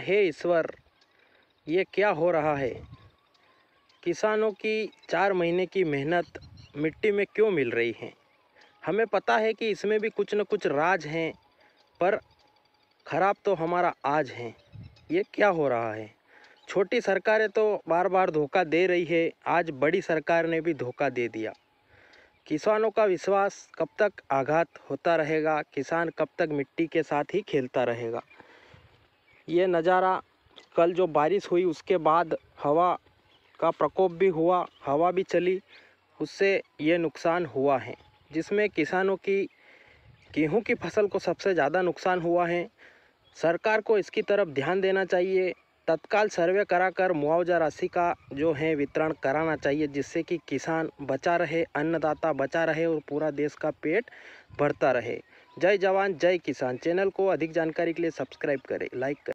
हे ईश्वर ये क्या हो रहा है किसानों की चार महीने की मेहनत मिट्टी में क्यों मिल रही है हमें पता है कि इसमें भी कुछ न कुछ राज हैं पर खराब तो हमारा आज है ये क्या हो रहा है छोटी सरकारें तो बार बार धोखा दे रही है आज बड़ी सरकार ने भी धोखा दे दिया किसानों का विश्वास कब तक आघात होता रहेगा किसान कब तक मिट्टी के साथ ही खेलता रहेगा ये नज़ारा कल जो बारिश हुई उसके बाद हवा का प्रकोप भी हुआ हवा भी चली उससे ये नुकसान हुआ है जिसमें किसानों की गेहूं की फसल को सबसे ज़्यादा नुकसान हुआ है सरकार को इसकी तरफ ध्यान देना चाहिए तत्काल सर्वे कराकर मुआवजा राशि का जो है वितरण कराना चाहिए जिससे कि किसान बचा रहे अन्नदाता बचा रहे और पूरा देश का पेट भरता रहे जय जवान जय किसान चैनल को अधिक जानकारी के लिए सब्सक्राइब करें लाइक करें